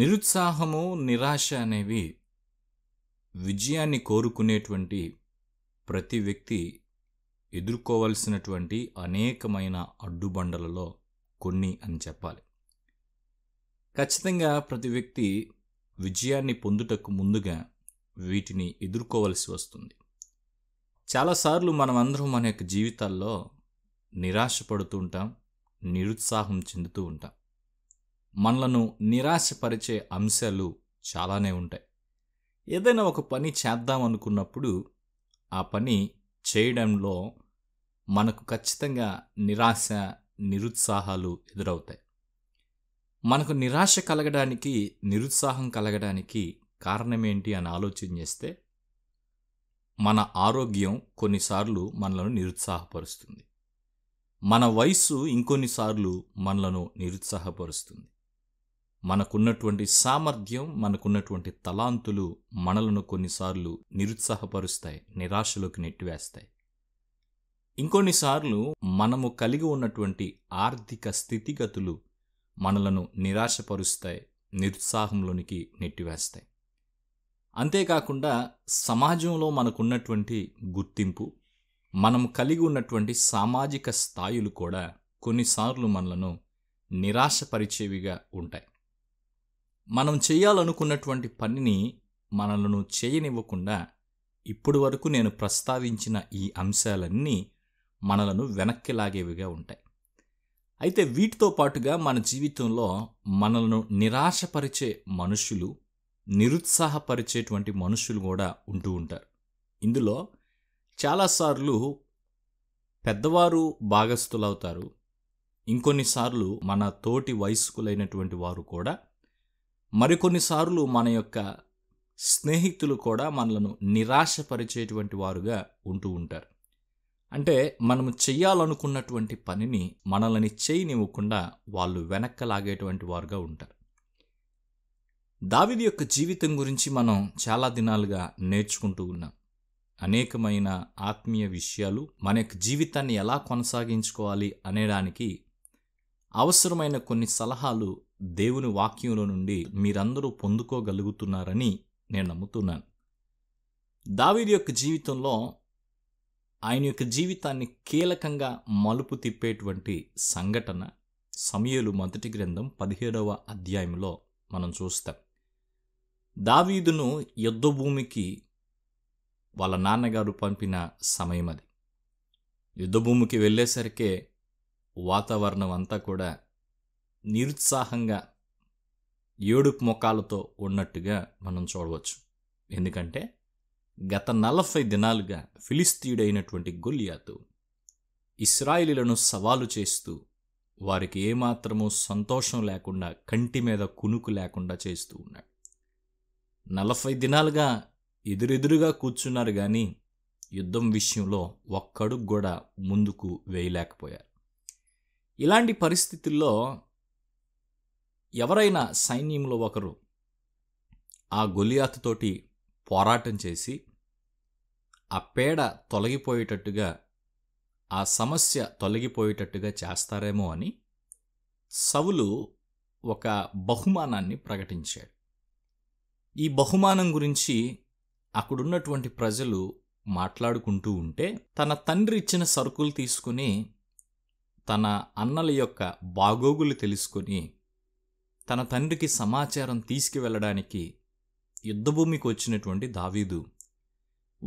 నిరుత్సాహము నిరాశ అనేవి విజయాన్ని కోరుకునేటువంటి ప్రతి వ్యక్తి ఎదుర్కోవలసినటువంటి అనేకమైన అడ్డుబండలలో కొన్ని అని చెప్పాలి ఖచ్చితంగా ప్రతి వ్యక్తి విజయాన్ని పొందుటకు ముందుగా వీటిని ఎదుర్కోవలసి వస్తుంది చాలాసార్లు మనమందరం మన యొక్క జీవితాల్లో నిరాశపడుతూ ఉంటాం నిరుత్సాహం చెందుతూ ఉంటాం మనలను నిరాశపరిచే అంశాలు చాలానే ఉంటాయి ఏదైనా ఒక పని చేద్దాం అనుకున్నప్పుడు ఆ పని చేయడంలో మనకు ఖచ్చితంగా నిరాశ నిరుత్సాహాలు ఎదురవుతాయి మనకు నిరాశ కలగడానికి నిరుత్సాహం కలగడానికి కారణమేంటి అని ఆలోచన చేస్తే మన ఆరోగ్యం కొన్నిసార్లు మనలను నిరుత్సాహపరుస్తుంది మన వయస్సు ఇంకొన్నిసార్లు మనలను నిరుత్సాహపరుస్తుంది మనకున్నటువంటి సామర్థ్యం మనకున్నటువంటి తలాంతులు మనలను కొన్నిసార్లు నిరుత్సాహపరుస్తాయి నిరాశలోకి నెట్టివేస్తాయి ఇంకొన్నిసార్లు మనము కలిగి ఉన్నటువంటి ఆర్థిక స్థితిగతులు మనలను నిరాశపరుస్తాయి నిరుత్సాహంలోనికి నెట్టివేస్తాయి అంతేకాకుండా సమాజంలో మనకున్నటువంటి గుర్తింపు మనం కలిగి ఉన్నటువంటి సామాజిక స్థాయిలు కూడా కొన్నిసార్లు మనలను నిరాశపరిచేవిగా ఉంటాయి మనం చేయాలనుకున్నటువంటి పనిని మనలను చేయనివ్వకుండా ఇప్పుడు వరకు నేను ప్రస్తావించిన ఈ అంశాలన్నీ మనలను వెనక్కి లాగేవిగా ఉంటాయి అయితే వీటితో పాటుగా మన జీవితంలో మనలను నిరాశపరిచే మనుషులు నిరుత్సాహపరిచేటువంటి మనుషులు కూడా ఉంటూ ఉంటారు ఇందులో చాలాసార్లు పెద్దవారు భాగస్థులవుతారు ఇంకొన్నిసార్లు మన తోటి వయస్కులైనటువంటి వారు కూడా మరికొన్నిసార్లు మన యొక్క స్నేహితులు కూడా మనలను నిరాశపరిచేటువంటి వారుగా ఉంటూ ఉంటారు అంటే మనము చేయాలనుకున్నటువంటి పనిని మనల్ని చేయనివ్వకుండా వాళ్ళు వెనక్కలాగేటువంటి లాగేటువంటి వారుగా ఉంటారు దావిది యొక్క జీవితం గురించి మనం చాలా దినాలుగా నేర్చుకుంటూ ఉన్నాం అనేకమైన ఆత్మీయ విషయాలు మన యొక్క జీవితాన్ని ఎలా కొనసాగించుకోవాలి అనేదానికి అవసరమైన కొన్ని సలహాలు దేవుని వాక్యంలో నుండి మీరందరూ పొందుకోగలుగుతున్నారని నేను నమ్ముతున్నాను దావీది యొక్క జీవితంలో ఆయన యొక్క జీవితాన్ని కీలకంగా మలుపు తిప్పేటువంటి సంఘటన సమయలు మొదటి గ్రంథం పదిహేడవ అధ్యాయంలో మనం చూస్తాం దావీదును యుద్ధభూమికి వాళ్ళ నాన్నగారు పంపిన సమయం అది యుద్ధభూమికి వెళ్ళేసరికే వాతావరణం అంతా కూడా నిరుత్సాహంగా ఏడుపు ముఖాలతో ఉన్నట్టుగా మనం చూడవచ్చు ఎందుకంటే గత నలభై దినాలుగా ఫిలిస్తీయుడైనటువంటి గొలియాతు ఇస్రాయిలీలను సవాలు చేస్తూ వారికి ఏమాత్రమూ సంతోషం లేకుండా కంటి మీద కునుకు లేకుండా చేస్తూ ఉన్నాడు నలభై దినాలుగా ఎదురెదురుగా కూర్చున్నారు కానీ యుద్ధం విషయంలో ఒక్కడుగు కూడా ముందుకు వేయలేకపోయారు ఇలాంటి పరిస్థితుల్లో ఎవరైనా సైన్యంలో ఒకరు ఆ గొలియాతుతోటి పోరాటం చేసి ఆ పేడ తొలగిపోయేటట్టుగా ఆ సమస్య తొలగిపోయేటట్టుగా చేస్తారేమో అని సవులు ఒక బహుమానాన్ని ప్రకటించాడు ఈ బహుమానం గురించి అక్కడున్నటువంటి ప్రజలు మాట్లాడుకుంటూ ఉంటే తన తండ్రి ఇచ్చిన సరుకులు తీసుకుని తన అన్నల యొక్క బాగోగులు తెలుసుకొని తన తండ్రికి సమాచారం తీసుకువెళ్ళడానికి యుద్ధభూమికి వచ్చినటువంటి దావీదు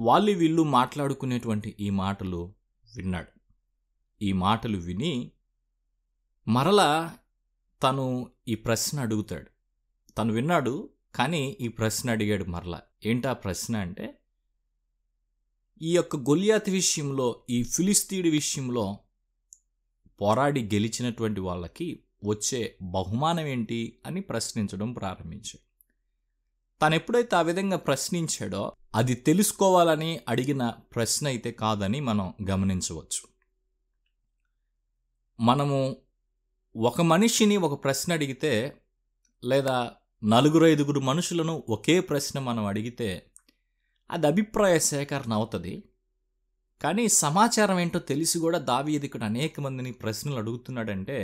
వాళ్ళు వీళ్ళు మాట్లాడుకునేటువంటి ఈ మాటలు విన్నాడు ఈ మాటలు విని మరలా తను ఈ ప్రశ్న అడుగుతాడు తను విన్నాడు కానీ ఈ ప్రశ్న అడిగాడు మరలా ఏంటా ప్రశ్న అంటే ఈ యొక్క గొలియాతి విషయంలో ఈ ఫిలిస్తీడి విషయంలో పోరాడి గెలిచినటువంటి వాళ్ళకి వచ్చే బహుమానం ఏంటి అని ప్రశ్నించడం ప్రారంభించాడు ఎప్పుడైతే ఆ విధంగా ప్రశ్నించాడో అది తెలుసుకోవాలని అడిగిన ప్రశ్న అయితే కాదని మనం గమనించవచ్చు మనము ఒక మనిషిని ఒక ప్రశ్న అడిగితే లేదా నలుగురు ఐదుగురు మనుషులను ఒకే ప్రశ్న మనం అడిగితే అది అభిప్రాయ సేకరణ అవుతుంది కానీ సమాచారం ఏంటో తెలిసి కూడా దావీదికుడు అనేక మందిని ప్రశ్నలు అడుగుతున్నాడంటే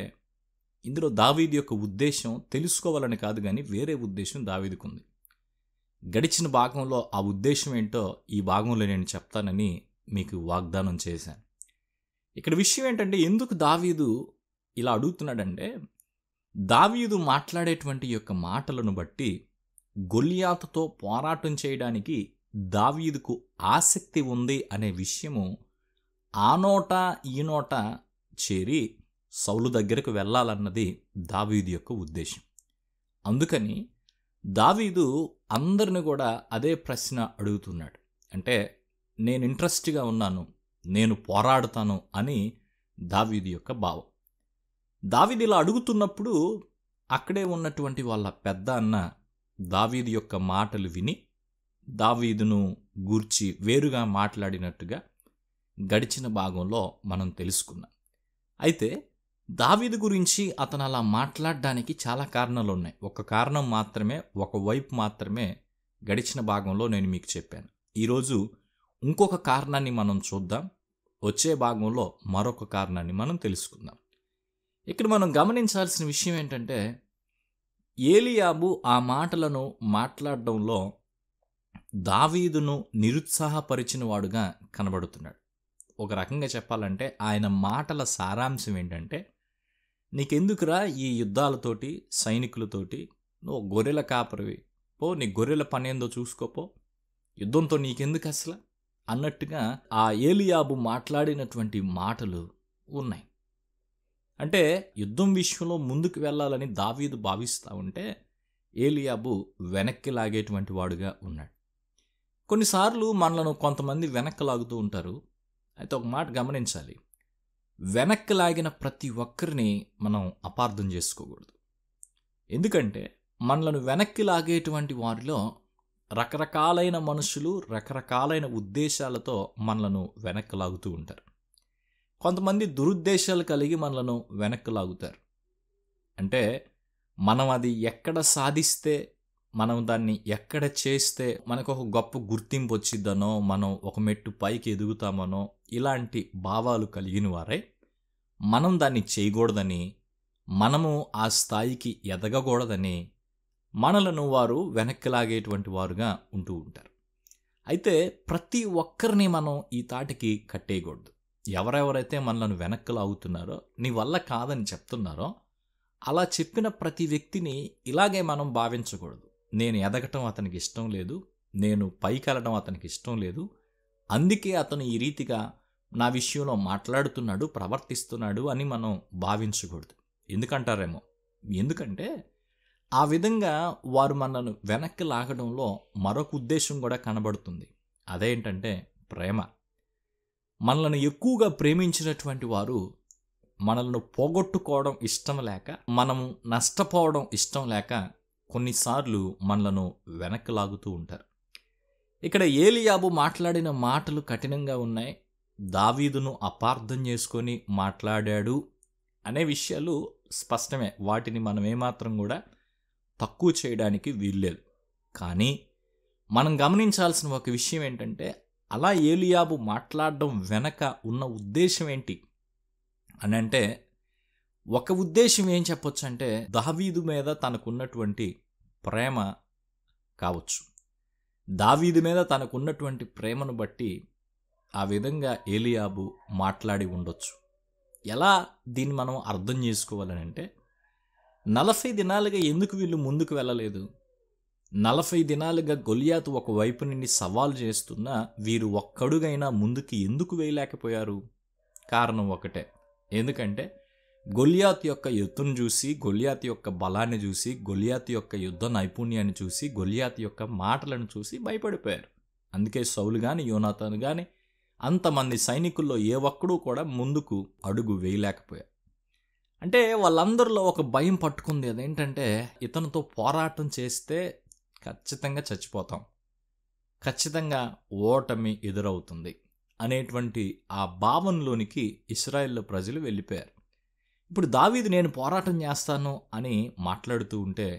ఇందులో దావీది యొక్క ఉద్దేశం తెలుసుకోవాలని కాదు కానీ వేరే ఉద్దేశం దావీదికి ఉంది గడిచిన భాగంలో ఆ ఉద్దేశం ఏంటో ఈ భాగంలో నేను చెప్తానని మీకు వాగ్దానం చేశాను ఇక్కడ విషయం ఏంటంటే ఎందుకు దావీదు ఇలా అడుగుతున్నాడంటే దావీదు మాట్లాడేటువంటి యొక్క మాటలను బట్టి గొలియాతుతో పోరాటం చేయడానికి దావీదుకు ఆసక్తి ఉంది అనే విషయము ఆ నోట ఈ నోట చేరి సౌలు దగ్గరకు వెళ్ళాలన్నది దావీదు యొక్క ఉద్దేశం అందుకని దావీదు అందరిని కూడా అదే ప్రశ్న అడుగుతున్నాడు అంటే నేను ఇంట్రెస్ట్గా ఉన్నాను నేను పోరాడతాను అని దావీది యొక్క భావం దావీది ఇలా అడుగుతున్నప్పుడు అక్కడే ఉన్నటువంటి వాళ్ళ పెద్ద అన్న దావీది యొక్క మాటలు విని దావీదును గూర్చి వేరుగా మాట్లాడినట్టుగా గడిచిన భాగంలో మనం తెలుసుకున్నాం అయితే దావీదు గురించి అతను అలా మాట్లాడడానికి చాలా కారణాలు ఉన్నాయి ఒక కారణం మాత్రమే ఒక వైపు మాత్రమే గడిచిన భాగంలో నేను మీకు చెప్పాను ఈరోజు ఇంకొక కారణాన్ని మనం చూద్దాం వచ్చే భాగంలో మరొక కారణాన్ని మనం తెలుసుకుందాం ఇక్కడ మనం గమనించాల్సిన విషయం ఏంటంటే ఏలియాబు ఆ మాటలను మాట్లాడడంలో దావీదును నిరుత్సాహపరిచిన వాడుగా కనబడుతున్నాడు ఒక రకంగా చెప్పాలంటే ఆయన మాటల సారాంశం ఏంటంటే నీకెందుకురా ఈ యుద్ధాలతోటి సైనికులతోటి నువ్వు గొర్రెల కాపరివి పో నీ గొర్రెల పని ఏందో చూసుకోపో యుద్ధంతో నీకెందుకు అసలు అన్నట్టుగా ఆ ఏలియాబు మాట్లాడినటువంటి మాటలు ఉన్నాయి అంటే యుద్ధం విషయంలో ముందుకు వెళ్ళాలని దావీదు భావిస్తూ ఉంటే ఏలియాబు వెనక్కి లాగేటువంటి వాడుగా ఉన్నాడు కొన్నిసార్లు మనలను కొంతమంది వెనక్కి లాగుతూ ఉంటారు అయితే ఒక మాట గమనించాలి వెనక్కి లాగిన ప్రతి ఒక్కరిని మనం అపార్థం చేసుకోకూడదు ఎందుకంటే మనలను వెనక్కి లాగేటువంటి వారిలో రకరకాలైన మనుషులు రకరకాలైన ఉద్దేశాలతో మనలను వెనక్కి లాగుతూ ఉంటారు కొంతమంది దురుద్దేశాలు కలిగి మనలను వెనక్కి లాగుతారు అంటే మనం అది ఎక్కడ సాధిస్తే మనం దాన్ని ఎక్కడ చేస్తే మనకు ఒక గొప్ప గుర్తింపు వచ్చిద్దనో మనం ఒక మెట్టు పైకి ఎదుగుతామనో ఇలాంటి భావాలు కలిగిన వారే మనం దాన్ని చేయకూడదని మనము ఆ స్థాయికి ఎదగకూడదని మనలను వారు వెనక్కి లాగేటువంటి వారుగా ఉంటూ ఉంటారు అయితే ప్రతి ఒక్కరిని మనం ఈ తాటికి కట్టేయకూడదు ఎవరెవరైతే మనలను వెనక్కి లాగుతున్నారో నీ వల్ల కాదని చెప్తున్నారో అలా చెప్పిన ప్రతి వ్యక్తిని ఇలాగే మనం భావించకూడదు నేను ఎదగటం అతనికి ఇష్టం లేదు నేను పైకెళ్ళడం అతనికి ఇష్టం లేదు అందుకే అతను ఈ రీతిగా నా విషయంలో మాట్లాడుతున్నాడు ప్రవర్తిస్తున్నాడు అని మనం భావించకూడదు ఎందుకంటారేమో ఎందుకంటే ఆ విధంగా వారు మనను వెనక్కి లాగడంలో మరొక ఉద్దేశం కూడా కనబడుతుంది అదేంటంటే ప్రేమ మనల్ని ఎక్కువగా ప్రేమించినటువంటి వారు మనల్ని పోగొట్టుకోవడం ఇష్టం లేక మనము నష్టపోవడం ఇష్టం లేక కొన్నిసార్లు మనలను వెనక్కి లాగుతూ ఉంటారు ఇక్కడ ఏలియాబు మాట్లాడిన మాటలు కఠినంగా ఉన్నాయి దావీదును అపార్థం చేసుకొని మాట్లాడాడు అనే విషయాలు స్పష్టమే వాటిని మనం ఏమాత్రం కూడా తక్కువ చేయడానికి వీల్లేదు కానీ మనం గమనించాల్సిన ఒక విషయం ఏంటంటే అలా ఏలియాబు మాట్లాడడం వెనక ఉన్న ఉద్దేశం ఏంటి అని అంటే ఒక ఉద్దేశం ఏం చెప్పొచ్చు అంటే దావీదు మీద తనకున్నటువంటి ప్రేమ కావచ్చు దావీదు మీద తనకున్నటువంటి ప్రేమను బట్టి ఆ విధంగా ఏలియాబు మాట్లాడి ఉండొచ్చు ఎలా దీన్ని మనం అర్థం చేసుకోవాలని అంటే నలభై దినాలుగా ఎందుకు వీళ్ళు ముందుకు వెళ్ళలేదు నలభై దినాలుగా గొలియాతు ఒకవైపు నుండి సవాల్ చేస్తున్న వీరు ఒక్కడుగైనా ముందుకు ఎందుకు వేయలేకపోయారు కారణం ఒకటే ఎందుకంటే గొలియాత్ యొక్క ఎత్తును చూసి గొలియాత్ యొక్క బలాన్ని చూసి గొలియాత్ యొక్క యుద్ధ నైపుణ్యాన్ని చూసి గొలియాత్ యొక్క మాటలను చూసి భయపడిపోయారు అందుకే సౌలు కానీ యోనాథాన్ కానీ అంతమంది సైనికుల్లో ఏ ఒక్కడూ కూడా ముందుకు అడుగు వేయలేకపోయారు అంటే వాళ్ళందరిలో ఒక భయం పట్టుకుంది అదేంటంటే ఇతనితో పోరాటం చేస్తే ఖచ్చితంగా చచ్చిపోతాం ఖచ్చితంగా ఓటమి ఎదురవుతుంది అనేటువంటి ఆ భావనలోనికి ఇస్రాయెల్లో ప్రజలు వెళ్ళిపోయారు ఇప్పుడు దావీదు నేను పోరాటం చేస్తాను అని మాట్లాడుతూ ఉంటే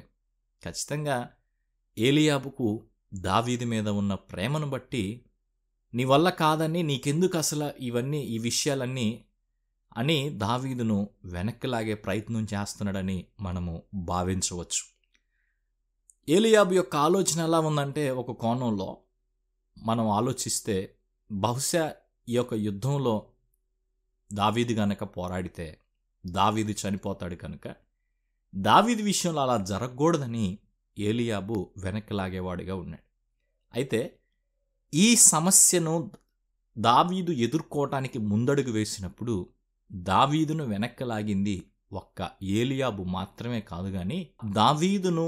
ఖచ్చితంగా ఏలియాబుకు దావీది మీద ఉన్న ప్రేమను బట్టి నీ వల్ల కాదని నీకెందుకు అసలు ఇవన్నీ ఈ విషయాలన్నీ అని దావీదును వెనక్కి లాగే ప్రయత్నం చేస్తున్నాడని మనము భావించవచ్చు ఏలియాబ్ యొక్క ఆలోచన ఎలా ఉందంటే ఒక కోణంలో మనం ఆలోచిస్తే బహుశా ఈ యొక్క యుద్ధంలో దావీది కనుక పోరాడితే దావీది చనిపోతాడు కనుక దావీది విషయంలో అలా జరగకూడదని ఏలియాబు వెనక్కి లాగేవాడిగా ఉన్నాడు అయితే ఈ సమస్యను దావీదు ఎదుర్కోవటానికి ముందడుగు వేసినప్పుడు దావీదును వెనక్కి లాగింది ఒక్క ఏలియాబు మాత్రమే కాదు కానీ దావీదును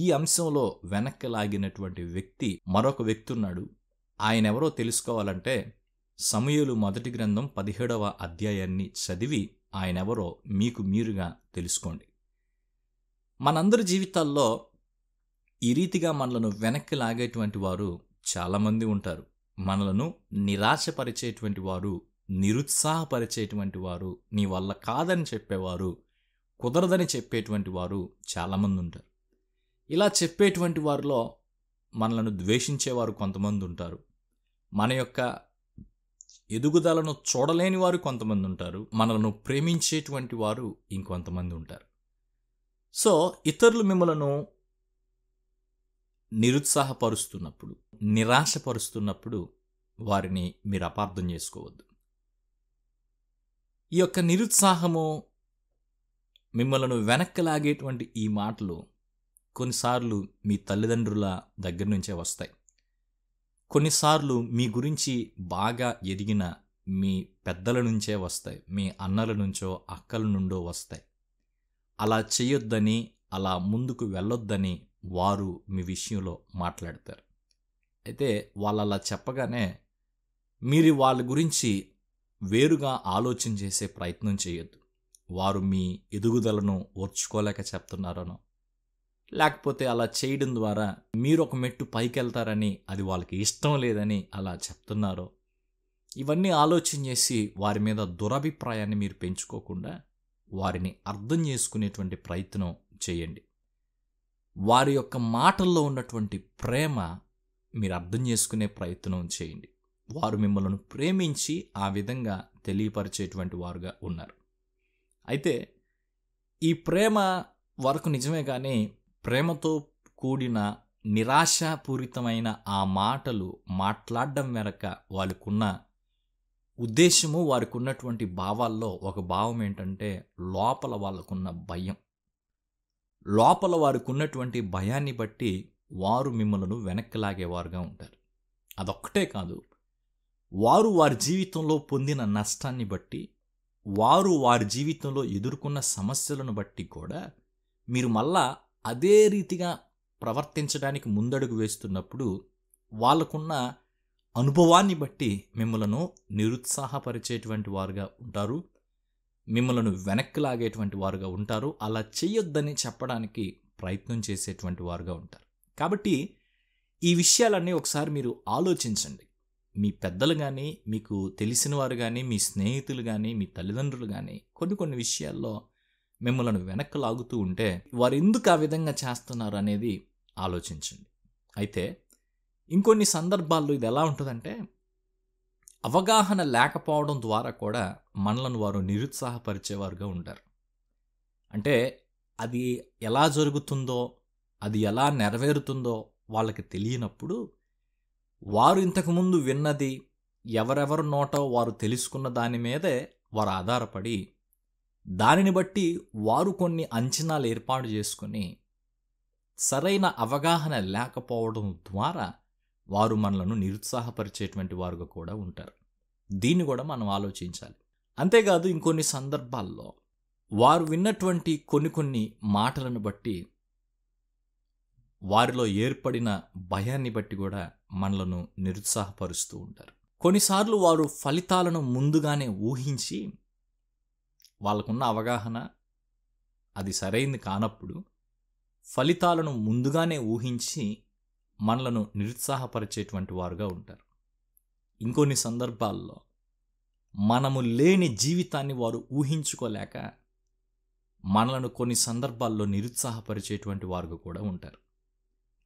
ఈ అంశంలో వెనక్కి లాగినటువంటి వ్యక్తి మరొక వ్యక్తి ఉన్నాడు ఆయనెవరో తెలుసుకోవాలంటే సమయలు మొదటి గ్రంథం పదిహేడవ అధ్యాయాన్ని చదివి ఆయనెవరో మీకు మీరుగా తెలుసుకోండి మనందరి జీవితాల్లో ఈ రీతిగా మనలను వెనక్కి లాగేటువంటి వారు చాలామంది ఉంటారు మనలను నిరాశపరిచేటువంటి వారు నిరుత్సాహపరిచేటువంటి వారు నీ వల్ల కాదని చెప్పేవారు కుదరదని చెప్పేటువంటి వారు చాలామంది ఉంటారు ఇలా చెప్పేటువంటి వారిలో మనలను ద్వేషించేవారు కొంతమంది ఉంటారు మన యొక్క ఎదుగుదలను చూడలేని వారు కొంతమంది ఉంటారు మనలను ప్రేమించేటువంటి వారు ఇంకొంతమంది ఉంటారు సో ఇతరులు మిమ్మలను నిరుత్సాహపరుస్తున్నప్పుడు నిరాశపరుస్తున్నప్పుడు వారిని మీరు అపార్థం చేసుకోవద్దు ఈ యొక్క నిరుత్సాహము మిమ్మల్ని వెనక్కి లాగేటువంటి ఈ మాటలు కొన్నిసార్లు మీ తల్లిదండ్రుల దగ్గర నుంచే వస్తాయి కొన్నిసార్లు మీ గురించి బాగా ఎదిగిన మీ పెద్దల నుంచే వస్తాయి మీ అన్నల నుంచో అక్కల నుండో వస్తాయి అలా చేయొద్దని అలా ముందుకు వెళ్ళొద్దని వారు మీ విషయంలో మాట్లాడతారు అయితే వాళ్ళు అలా చెప్పగానే మీరు వాళ్ళ గురించి వేరుగా ఆలోచన చేసే ప్రయత్నం చేయొద్దు వారు మీ ఎదుగుదలను ఓర్చుకోలేక చెప్తున్నారనో లేకపోతే అలా చేయడం ద్వారా మీరు ఒక మెట్టు పైకి వెళ్తారని అది వాళ్ళకి ఇష్టం లేదని అలా చెప్తున్నారో ఇవన్నీ ఆలోచన చేసి వారి మీద దురభిప్రాయాన్ని మీరు పెంచుకోకుండా వారిని అర్థం చేసుకునేటువంటి ప్రయత్నం చేయండి వారి యొక్క మాటల్లో ఉన్నటువంటి ప్రేమ మీరు అర్థం చేసుకునే ప్రయత్నం చేయండి వారు మిమ్మల్ని ప్రేమించి ఆ విధంగా తెలియపరిచేటువంటి వారుగా ఉన్నారు అయితే ఈ ప్రేమ వరకు నిజమే కానీ ప్రేమతో కూడిన నిరాశాపూరితమైన ఆ మాటలు మాట్లాడడం వెనక వాళ్ళకున్న ఉద్దేశము వారికి ఉన్నటువంటి భావాల్లో ఒక భావం ఏంటంటే లోపల వాళ్ళకున్న భయం లోపల వారికి ఉన్నటువంటి భయాన్ని బట్టి వారు మిమ్మల్ని వెనక్కి లాగేవారుగా ఉంటారు అదొక్కటే కాదు వారు వారి జీవితంలో పొందిన నష్టాన్ని బట్టి వారు వారి జీవితంలో ఎదుర్కొన్న సమస్యలను బట్టి కూడా మీరు మళ్ళా అదే రీతిగా ప్రవర్తించడానికి ముందడుగు వేస్తున్నప్పుడు వాళ్ళకున్న అనుభవాన్ని బట్టి మిమ్మలను నిరుత్సాహపరిచేటువంటి వారుగా ఉంటారు మిమ్మలను వెనక్కి లాగేటువంటి వారుగా ఉంటారు అలా చేయొద్దని చెప్పడానికి ప్రయత్నం చేసేటువంటి వారుగా ఉంటారు కాబట్టి ఈ విషయాలన్నీ ఒకసారి మీరు ఆలోచించండి మీ పెద్దలు కానీ మీకు తెలిసిన వారు కానీ మీ స్నేహితులు కానీ మీ తల్లిదండ్రులు కానీ కొన్ని కొన్ని విషయాల్లో మిమ్మల్ని వెనక్కి లాగుతూ ఉంటే వారు ఎందుకు ఆ విధంగా చేస్తున్నారు అనేది ఆలోచించండి అయితే ఇంకొన్ని సందర్భాల్లో ఇది ఎలా ఉంటుందంటే అవగాహన లేకపోవడం ద్వారా కూడా మనలను వారు నిరుత్సాహపరిచేవారుగా ఉంటారు అంటే అది ఎలా జరుగుతుందో అది ఎలా నెరవేరుతుందో వాళ్ళకి తెలియనప్పుడు వారు ఇంతకుముందు విన్నది ఎవరెవరు నోటో వారు తెలుసుకున్న దాని మీదే వారు ఆధారపడి దానిని బట్టి వారు కొన్ని అంచనాలు ఏర్పాటు చేసుకుని సరైన అవగాహన లేకపోవడం ద్వారా వారు మనలను నిరుత్సాహపరిచేటువంటి వారుగా కూడా ఉంటారు దీన్ని కూడా మనం ఆలోచించాలి అంతేకాదు ఇంకొన్ని సందర్భాల్లో వారు విన్నటువంటి కొన్ని కొన్ని మాటలను బట్టి వారిలో ఏర్పడిన భయాన్ని బట్టి కూడా మనలను నిరుత్సాహపరుస్తూ ఉంటారు కొన్నిసార్లు వారు ఫలితాలను ముందుగానే ఊహించి వాళ్ళకున్న అవగాహన అది సరైంది కానప్పుడు ఫలితాలను ముందుగానే ఊహించి మనలను నిరుత్సాహపరిచేటువంటి వారుగా ఉంటారు ఇంకొన్ని సందర్భాల్లో మనము లేని జీవితాన్ని వారు ఊహించుకోలేక మనలను కొన్ని సందర్భాల్లో నిరుత్సాహపరిచేటువంటి వారు కూడా ఉంటారు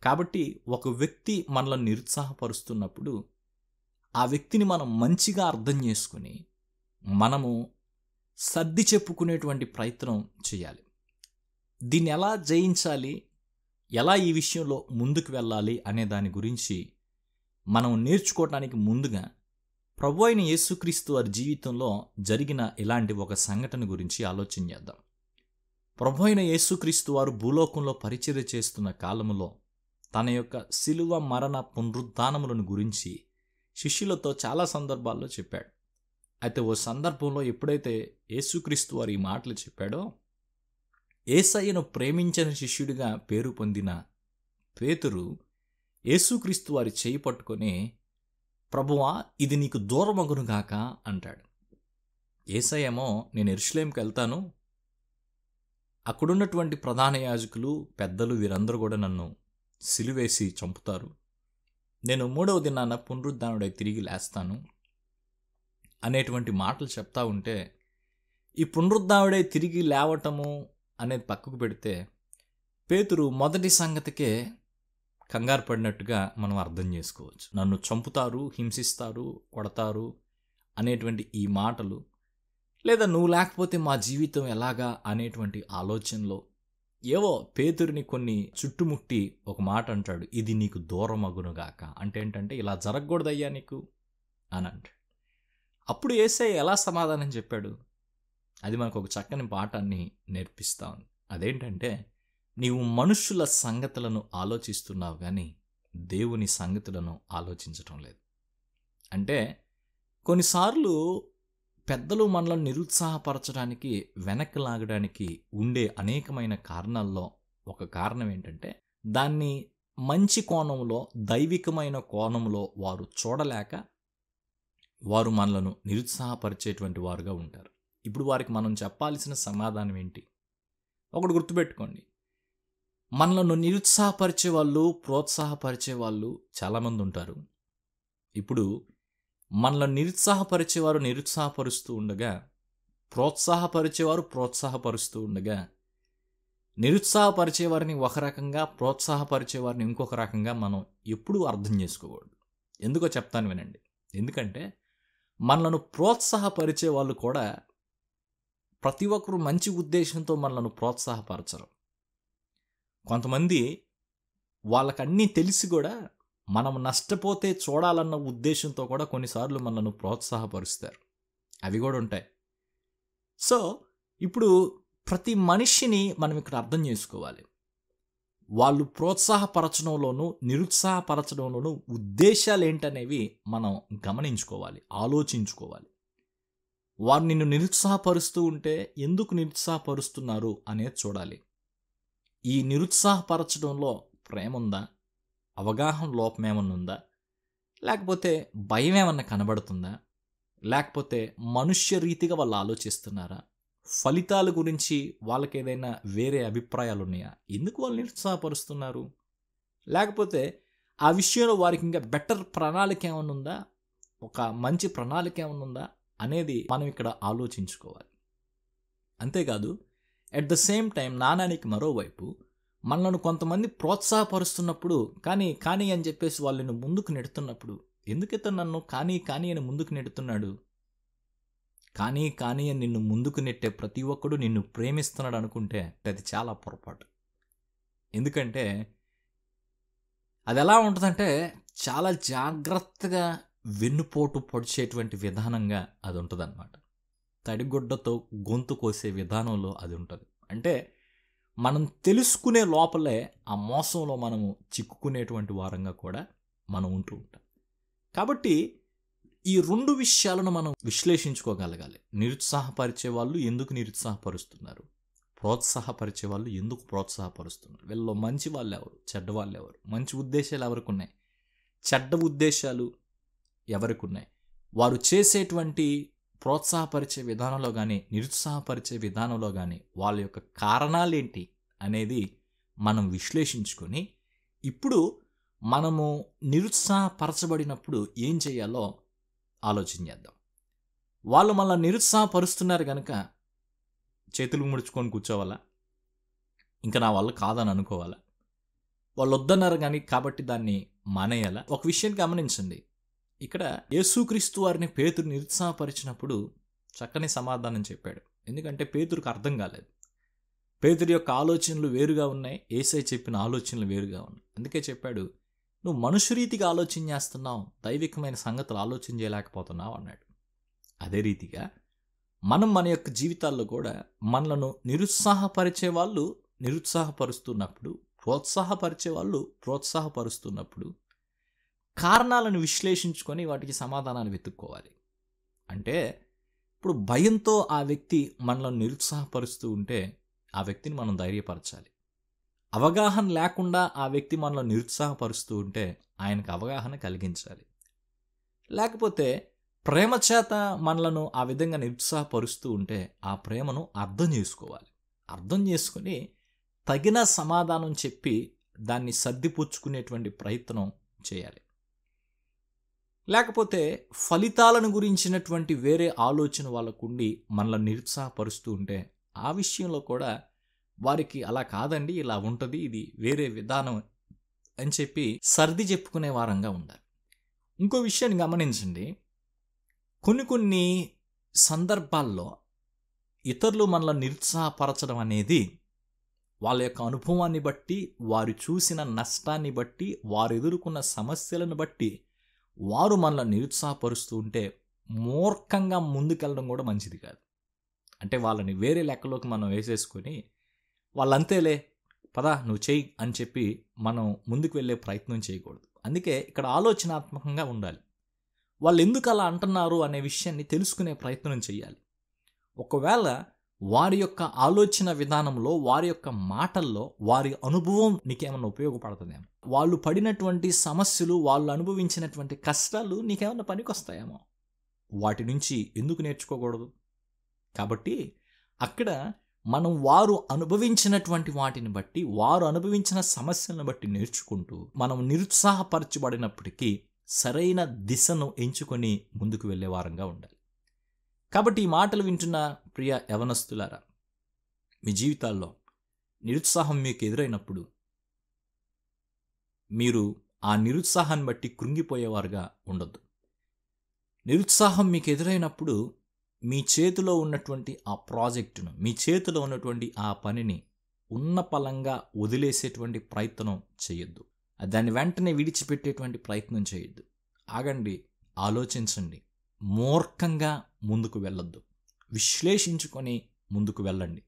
కాబట్టి ఒక వ్యక్తి మనలను నిరుత్సాహపరుస్తున్నప్పుడు ఆ వ్యక్తిని మనం మంచిగా అర్థం చేసుకుని మనము సర్ది చెప్పుకునేటువంటి ప్రయత్నం చేయాలి దీన్ని ఎలా జయించాలి ఎలా ఈ విషయంలో ముందుకు వెళ్ళాలి అనే దాని గురించి మనం నేర్చుకోవటానికి ముందుగా ప్రభు అయిన యేసుక్రీస్తు వారి జీవితంలో జరిగిన ఇలాంటి ఒక సంఘటన గురించి ఆలోచన చేద్దాం ప్రభు అయిన యేసుక్రీస్తు వారు భూలోకంలో పరిచయ చేస్తున్న కాలములో తన యొక్క శిలువ మరణ పునరుద్ధానములను గురించి శిష్యులతో చాలా సందర్భాల్లో చెప్పాడు అయితే ఓ సందర్భంలో ఎప్పుడైతే యేసుక్రీస్తు వారు ఈ మాటలు చెప్పాడో ఏసయ్యను ప్రేమించిన శిష్యుడిగా పేరు పొందిన పేతురు యేసుక్రీస్తు వారి చేయి పట్టుకొని ప్రభువా ఇది నీకు దూరమగునుగాక అంటాడు ఏసయ్యమో నేను ఎరుషులేంకి వెళ్తాను అక్కడున్నటువంటి ప్రధాన యాజకులు పెద్దలు వీరందరూ కూడా నన్ను సిలివేసి చంపుతారు నేను మూడవ దినాన పునరుద్ధానుడై తిరిగి లేస్తాను అనేటువంటి మాటలు చెప్తా ఉంటే ఈ పునరుద్ధానుడై తిరిగి లేవటము అనేది పక్కకు పెడితే పేతురు మొదటి సంగతికే కంగారు పడినట్టుగా మనం అర్థం చేసుకోవచ్చు నన్ను చంపుతారు హింసిస్తారు కొడతారు అనేటువంటి ఈ మాటలు లేదా నువ్వు లేకపోతే మా జీవితం ఎలాగా అనేటువంటి ఆలోచనలో ఏవో పేతురిని కొన్ని చుట్టుముట్టి ఒక మాట అంటాడు ఇది నీకు దూరం అంటే ఏంటంటే ఇలా జరగకూడదయ్యా నీకు అని అంటాడు అప్పుడు వేసే ఎలా సమాధానం చెప్పాడు అది మనకు ఒక చక్కని పాఠాన్ని నేర్పిస్తా ఉంది అదేంటంటే నీవు మనుషుల సంగతులను ఆలోచిస్తున్నావు కానీ దేవుని సంగతులను ఆలోచించటం లేదు అంటే కొన్నిసార్లు పెద్దలు మనల్ని నిరుత్సాహపరచడానికి వెనక్కి లాగడానికి ఉండే అనేకమైన కారణాల్లో ఒక కారణం ఏంటంటే దాన్ని మంచి కోణంలో దైవికమైన కోణంలో వారు చూడలేక వారు మనలను నిరుత్సాహపరిచేటువంటి వారుగా ఉంటారు ఇప్పుడు వారికి మనం చెప్పాల్సిన సమాధానం ఏంటి ఒకటి గుర్తుపెట్టుకోండి మనలను నిరుత్సాహపరిచే వాళ్ళు ప్రోత్సాహపరిచే వాళ్ళు చాలామంది ఉంటారు ఇప్పుడు మనల్ని నిరుత్సాహపరిచేవారు నిరుత్సాహపరుస్తూ ఉండగా ప్రోత్సాహపరిచేవారు ప్రోత్సాహపరుస్తూ ఉండగా నిరుత్సాహపరిచేవారిని ఒక రకంగా ప్రోత్సాహపరిచేవారిని ఇంకొక రకంగా మనం ఎప్పుడూ అర్థం చేసుకోకూడదు ఎందుకో చెప్తాను వినండి ఎందుకంటే మనలను ప్రోత్సాహపరిచే వాళ్ళు కూడా ప్రతి ఒక్కరు మంచి ఉద్దేశంతో మనల్ని ప్రోత్సాహపరచరు కొంతమంది వాళ్ళకన్నీ తెలిసి కూడా మనం నష్టపోతే చూడాలన్న ఉద్దేశంతో కూడా కొన్నిసార్లు మనల్ని ప్రోత్సాహపరుస్తారు అవి కూడా ఉంటాయి సో ఇప్పుడు ప్రతి మనిషిని మనం ఇక్కడ అర్థం చేసుకోవాలి వాళ్ళు ప్రోత్సాహపరచడంలోనూ నిరుత్సాహపరచడంలోనూ ఉద్దేశాలు ఏంటనేవి మనం గమనించుకోవాలి ఆలోచించుకోవాలి వారు నిన్ను నిరుత్సాహపరుస్తూ ఉంటే ఎందుకు నిరుత్సాహపరుస్తున్నారు అనేది చూడాలి ఈ నిరుత్సాహపరచడంలో ప్రేమ ఉందా అవగాహన లోపమేమన్నా ఉందా లేకపోతే భయం ఏమన్నా కనబడుతుందా లేకపోతే మనుష్య రీతిగా వాళ్ళు ఆలోచిస్తున్నారా ఫలితాల గురించి వాళ్ళకి ఏదైనా వేరే అభిప్రాయాలు ఉన్నాయా ఎందుకు వాళ్ళు నిరుత్సాహపరుస్తున్నారు లేకపోతే ఆ విషయంలో వారికి ఇంకా బెటర్ ప్రణాళిక ఏమైనా ఉందా ఒక మంచి ప్రణాళిక ఏమైనా ఉందా అనేది మనం ఇక్కడ ఆలోచించుకోవాలి అంతేకాదు అట్ ద సేమ్ టైం నాణానికి మరోవైపు మనల్ని కొంతమంది ప్రోత్సాహపరుస్తున్నప్పుడు కానీ కానీ అని చెప్పేసి వాళ్ళని ముందుకు నెడుతున్నప్పుడు ఎందుకైతే నన్ను కానీ కానీ అని ముందుకు నెడుతున్నాడు కానీ కానీ అని నిన్ను ముందుకు నెట్టే ప్రతి ఒక్కడు నిన్ను ప్రేమిస్తున్నాడు అనుకుంటే అది చాలా పొరపాటు ఎందుకంటే అది ఎలా ఉంటుందంటే చాలా జాగ్రత్తగా వెన్నుపోటు పొడిచేటువంటి విధానంగా అది అనమాట తడిగుడ్డతో గొంతు కోసే విధానంలో అది ఉంటుంది అంటే మనం తెలుసుకునే లోపలే ఆ మోసంలో మనము చిక్కుకునేటువంటి వారంగా కూడా మనం ఉంటూ ఉంటాం కాబట్టి ఈ రెండు విషయాలను మనం విశ్లేషించుకోగలగాలి నిరుత్సాహపరిచే వాళ్ళు ఎందుకు నిరుత్సాహపరుస్తున్నారు ప్రోత్సాహపరిచే వాళ్ళు ఎందుకు ప్రోత్సాహపరుస్తున్నారు వీళ్ళలో మంచి వాళ్ళు ఎవరు చెడ్డ వాళ్ళు ఎవరు మంచి ఉద్దేశాలు ఎవరికి ఉన్నాయి చెడ్డ ఉద్దేశాలు ఎవరికి ఉన్నాయి వారు చేసేటువంటి ప్రోత్సాహపరిచే విధానంలో కానీ నిరుత్సాహపరిచే విధానంలో కానీ వాళ్ళ యొక్క కారణాలేంటి అనేది మనం విశ్లేషించుకొని ఇప్పుడు మనము నిరుత్సాహపరచబడినప్పుడు ఏం చేయాలో ఆలోచన చేద్దాం వాళ్ళు మళ్ళీ నిరుత్సాహపరుస్తున్నారు కనుక చేతులు ముడుచుకొని కూర్చోవాలా ఇంకా నా వల్ల కాదని అనుకోవాలా వాళ్ళు వద్దన్నారు కానీ కాబట్టి దాన్ని మానేయాలా ఒక విషయం గమనించండి ఇక్కడ యేసుక్రీస్తు వారిని పేతురు నిరుత్సాహపరిచినప్పుడు చక్కని సమాధానం చెప్పాడు ఎందుకంటే పేతురుకు అర్థం కాలేదు పేతురు యొక్క ఆలోచనలు వేరుగా ఉన్నాయి ఏసై చెప్పిన ఆలోచనలు వేరుగా ఉన్నాయి అందుకే చెప్పాడు నువ్వు మనుషురీతిగా ఆలోచన చేస్తున్నావు దైవికమైన సంగతులు ఆలోచన చేయలేకపోతున్నావు అన్నాడు అదే రీతిగా మనం మన యొక్క జీవితాల్లో కూడా మనలను నిరుత్సాహపరిచే వాళ్ళు నిరుత్సాహపరుస్తున్నప్పుడు ప్రోత్సాహపరిచే వాళ్ళు ప్రోత్సాహపరుస్తున్నప్పుడు కారణాలను విశ్లేషించుకొని వాటికి సమాధానాలు వెతుక్కోవాలి అంటే ఇప్పుడు భయంతో ఆ వ్యక్తి మనల్ని నిరుత్సాహపరుస్తూ ఉంటే ఆ వ్యక్తిని మనం ధైర్యపరచాలి అవగాహన లేకుండా ఆ వ్యక్తి మనల్ని నిరుత్సాహపరుస్తూ ఉంటే ఆయనకు అవగాహన కలిగించాలి లేకపోతే ప్రేమ చేత మనలను ఆ విధంగా నిరుత్సాహపరుస్తూ ఉంటే ఆ ప్రేమను అర్థం చేసుకోవాలి అర్థం చేసుకుని తగిన సమాధానం చెప్పి దాన్ని సర్దిపుచ్చుకునేటువంటి ప్రయత్నం చేయాలి లేకపోతే ఫలితాలను గురించినటువంటి వేరే ఆలోచన వాళ్ళకుండి మనల్ని నిరుత్సాహపరుస్తూ ఉంటే ఆ విషయంలో కూడా వారికి అలా కాదండి ఇలా ఉంటుంది ఇది వేరే విధానం అని చెప్పి సర్ది చెప్పుకునే వారంగా ఉండాలి ఇంకో విషయాన్ని గమనించండి కొన్ని కొన్ని సందర్భాల్లో ఇతరులు మనల్ని నిరుత్సాహపరచడం అనేది వాళ్ళ యొక్క అనుభవాన్ని బట్టి వారు చూసిన నష్టాన్ని బట్టి వారు ఎదుర్కొన్న సమస్యలను బట్టి వారు మనల్ని నిరుత్సాహపరుస్తూ ఉంటే మూర్ఖంగా ముందుకెళ్ళడం కూడా మంచిది కాదు అంటే వాళ్ళని వేరే లెక్కలోకి మనం వేసేసుకొని వాళ్ళంతేలే పదా నువ్వు చెయ్యి అని చెప్పి మనం ముందుకు వెళ్ళే ప్రయత్నం చేయకూడదు అందుకే ఇక్కడ ఆలోచనాత్మకంగా ఉండాలి వాళ్ళు ఎందుకు అలా అంటున్నారు అనే విషయాన్ని తెలుసుకునే ప్రయత్నం చేయాలి ఒకవేళ వారి యొక్క ఆలోచన విధానంలో వారి యొక్క మాటల్లో వారి అనుభవం నీకేమన్నా ఉపయోగపడుతుందేమో వాళ్ళు పడినటువంటి సమస్యలు వాళ్ళు అనుభవించినటువంటి కష్టాలు నీకేమన్నా పనికొస్తాయేమో వాటి నుంచి ఎందుకు నేర్చుకోకూడదు కాబట్టి అక్కడ మనం వారు అనుభవించినటువంటి వాటిని బట్టి వారు అనుభవించిన సమస్యలను బట్టి నేర్చుకుంటూ మనం నిరుత్సాహపరచబడినప్పటికీ సరైన దిశను ఎంచుకొని ముందుకు వెళ్ళేవారంగా ఉండాలి కాబట్టి ఈ మాటలు వింటున్న ప్రియ యవనస్తులారా మీ జీవితాల్లో నిరుత్సాహం మీకు ఎదురైనప్పుడు మీరు ఆ నిరుత్సాహాన్ని బట్టి కృంగిపోయేవారుగా ఉండొద్దు నిరుత్సాహం మీకు ఎదురైనప్పుడు మీ చేతిలో ఉన్నటువంటి ఆ ప్రాజెక్టును మీ చేతిలో ఉన్నటువంటి ఆ పనిని ఉన్న పలంగా వదిలేసేటువంటి ప్రయత్నం చేయొద్దు దాన్ని వెంటనే విడిచిపెట్టేటువంటి ప్రయత్నం చేయొద్దు ఆగండి ఆలోచించండి మూర్ఖంగా ముందుకు వెళ్ళొద్దు విశ్లేషించుకొని ముందుకు వెళ్ళండి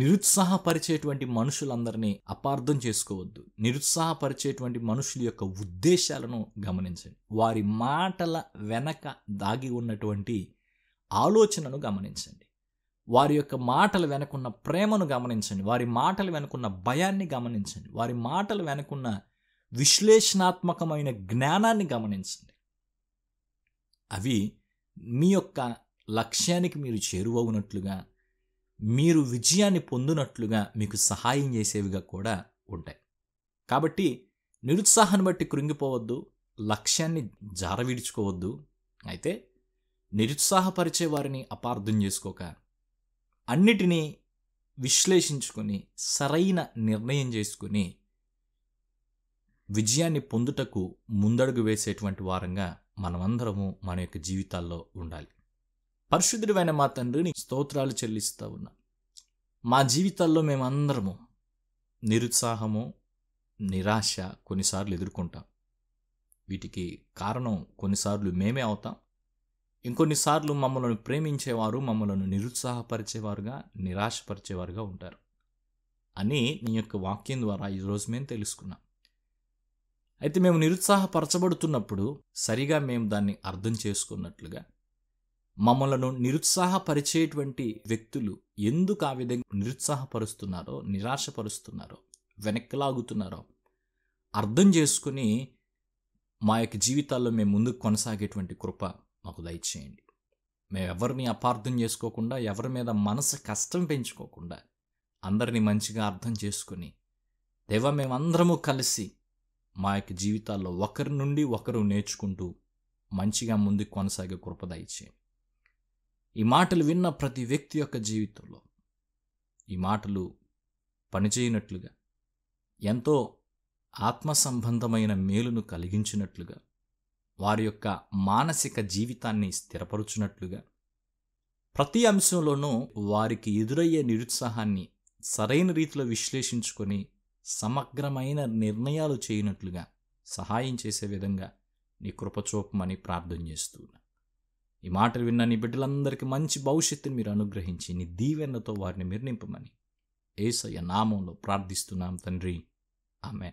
నిరుత్సాహపరిచేటువంటి మనుషులందరినీ అపార్థం చేసుకోవద్దు నిరుత్సాహపరిచేటువంటి మనుషుల యొక్క ఉద్దేశాలను గమనించండి వారి మాటల వెనక దాగి ఉన్నటువంటి ఆలోచనను గమనించండి వారి యొక్క మాటల వెనుకున్న ప్రేమను గమనించండి వారి మాటల వెనుకున్న భయాన్ని గమనించండి వారి మాటలు వెనుకున్న విశ్లేషణాత్మకమైన జ్ఞానాన్ని గమనించండి అవి మీ యొక్క లక్ష్యానికి మీరు చేరువవునట్లుగా మీరు విజయాన్ని పొందునట్లుగా మీకు సహాయం చేసేవిగా కూడా ఉంటాయి కాబట్టి నిరుత్సాహాన్ని బట్టి కృంగిపోవద్దు లక్ష్యాన్ని జారవిడుచుకోవద్దు అయితే నిరుత్సాహపరిచే వారిని అపార్థం చేసుకోక అన్నిటినీ విశ్లేషించుకొని సరైన నిర్ణయం చేసుకుని విజయాన్ని పొందుటకు ముందడుగు వేసేటువంటి వారంగా మనమందరము మన యొక్క జీవితాల్లో ఉండాలి పరిశుద్ధుడివైన మా తండ్రిని స్తోత్రాలు చెల్లిస్తూ ఉన్నా మా జీవితాల్లో మేమందరము నిరుత్సాహము నిరాశ కొన్నిసార్లు ఎదుర్కొంటాం వీటికి కారణం కొన్నిసార్లు మేమే అవుతాం ఇంకొన్నిసార్లు మమ్మల్ని ప్రేమించేవారు మమ్మల్ని నిరుత్సాహపరిచేవారుగా నిరాశపరిచేవారుగా ఉంటారు అని నీ యొక్క వాక్యం ద్వారా ఈరోజు మేము తెలుసుకున్నాం అయితే మేము నిరుత్సాహపరచబడుతున్నప్పుడు సరిగా మేము దాన్ని అర్థం చేసుకున్నట్లుగా మమ్మలను నిరుత్సాహపరిచేటువంటి వ్యక్తులు ఎందుకు ఆ విధంగా నిరుత్సాహపరుస్తున్నారో నిరాశపరుస్తున్నారో వెనక్కిలాగుతున్నారో అర్థం చేసుకుని మా యొక్క జీవితాల్లో మేము ముందుకు కొనసాగేటువంటి కృప మాకు దయచేయండి మేము ఎవరిని అపార్థం చేసుకోకుండా ఎవరి మీద మనసు కష్టం పెంచుకోకుండా అందరినీ మంచిగా అర్థం చేసుకుని దేవ మేమందరము కలిసి మా యొక్క జీవితాల్లో ఒకరి నుండి ఒకరు నేర్చుకుంటూ మంచిగా ముందుకు కొనసాగే కృపదయచే ఈ మాటలు విన్న ప్రతి వ్యక్తి యొక్క జీవితంలో ఈ మాటలు పనిచేయనట్లుగా ఎంతో ఆత్మ సంబంధమైన మేలును కలిగించినట్లుగా వారి యొక్క మానసిక జీవితాన్ని స్థిరపరుచున్నట్లుగా ప్రతి అంశంలోనూ వారికి ఎదురయ్యే నిరుత్సాహాన్ని సరైన రీతిలో విశ్లేషించుకొని సమగ్రమైన నిర్ణయాలు చేయనట్లుగా సహాయం చేసే విధంగా నీ కృపచూపమని ప్రార్థన చేస్తున్నా ఈ మాటలు విన్న నీ బిడ్డలందరికీ మంచి భవిష్యత్తుని మీరు అనుగ్రహించి నీ దీవెన్నతో వారిని మీరు నింపమని ఏసయ్య నామంలో ప్రార్థిస్తున్నాం తండ్రి ఆమె